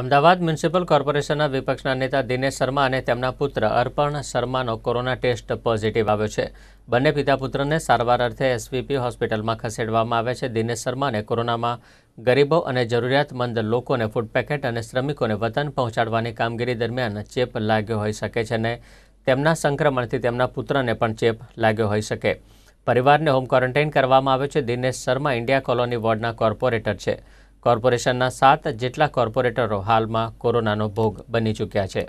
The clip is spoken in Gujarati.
અમદાવાદ મ્યુનિસિપલ કોર્પોરેશનના વિપક્ષના નેતા દિનેશ શર્મા અને તેમના પુત્ર અર્પણ શર્માનો કોરોના ટેસ્ટ પોઝિટિવ આવ્યો છે બંને પિતા પુત્રને સારવાર અર્થે એસવીપી હોસ્પિટલમાં ખસેડવામાં આવ્યા છે દિનેશ શર્માને કોરોનામાં ગરીબો અને જરૂરિયાતમંદ લોકોને ફૂડ પેકેટ અને શ્રમિકોને વતન પહોંચાડવાની કામગીરી દરમિયાન ચેપ લાગ્યો હોઈ શકે છે અને તેમના સંક્રમણથી તેમના પુત્રને પણ ચેપ લાગ્યો હોઈ શકે પરિવારને હોમ ક્વોરન્ટાઇન કરવામાં આવ્યો છે દિનેશ શર્મા ઇન્ડિયા કોલોની વોર્ડના કોર્પોરેટર છે કોર્પોરેશનના સાત જેટલા કોર્પોરેટરો હાલમાં કોરોનાનો ભોગ બની ચૂક્યા છે